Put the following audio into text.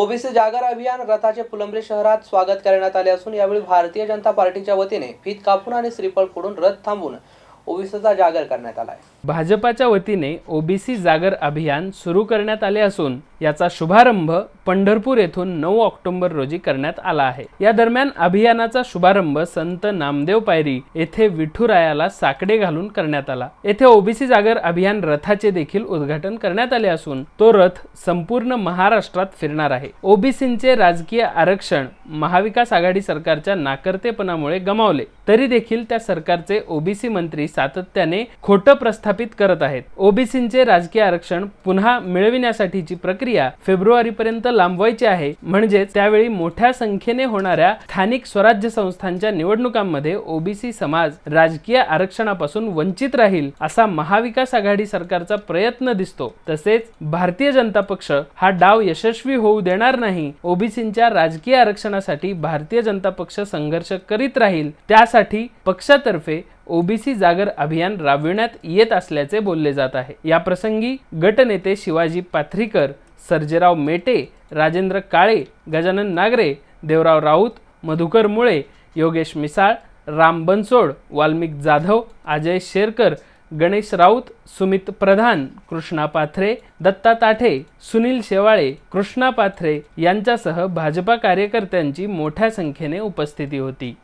OBC जागर अभियान रथाचे फुलंब्री शहरात स्वागत करण्यात आले असून यावेळी भारतीय जनता पार्टीच्या वतीने फीत कापून आणि श्रीफळ फोडून रथ थांबून ओबीसीचा जागर करण्यात आला आहे भाजपाच्या वतीने ओबीसी जागर अभियान सुरू करण्यात आले असून याचा शुभारंभ पंढरपूर येथून नऊ ऑक्टोबर रोजी करण्यात आला आहे या दरम्यान अभियानाचा शुभारंभ संत नामदेव पायरी येथे विठुरायाला साकडे घालून करण्यात आला येथे ओबीसी जागर अभियान रथाचे देखील उद्घाटन करण्यात आले असून तो रथ संपूर्ण महाराष्ट्रात फिरणार आहे ओबीसींचे राजकीय आरक्षण महाविकास आघाडी सरकारच्या नाकर्तेपणामुळे गमावले तरी देखील त्या सरकारचे ओबीसी मंत्री सातत्याने खोटं प्रस्थापित करत आहेत ओबीसींचे राजकीय आरक्षण पुन्हा मिळविण्यासाठीची प्रक्रिया फेब्रुवारीपर्यंत लांबवायची आहे म्हणजे त्यावेळी मोठ्या संख्येने होणाऱ्या स्थानिक स्वराज्य संस्थांच्या निवडणुकांमध्ये ओबीसी समाज राजकीय आरक्षणापासून वंचित राहील असा महाविकास आघाडी सरकारचा प्रयत्न दिसतो तसेच भारतीय जनता पक्ष हा डाव यशस्वी होऊ देणार नाही ओबीसींच्या राजकीय आरक्षणासाठी भारतीय जनता पक्ष संघर्ष करीत राहील त्यासाठी पक्षातर्फे ओबीसी जागर अभियान राबविण्यात येत असल्याचे बोलले जात आहे याप्रसंगी गटनेते शिवाजी पाथरीकर सर्जेराव मेटे राजेंद्र काळे गजानन नागरे देवराव राऊत मधुकर मुळे योगेश मिसाळ राम बनसोड वाल्मिक जाधव अजय शेरकर गणेश राऊत सुमित प्रधान कृष्णा पाथरे दत्ता ताठे सुनील शेवाळे कृष्णा पाथरे यांच्यासह भाजपा कार्यकर्त्यांची मोठ्या संख्येने उपस्थिती होती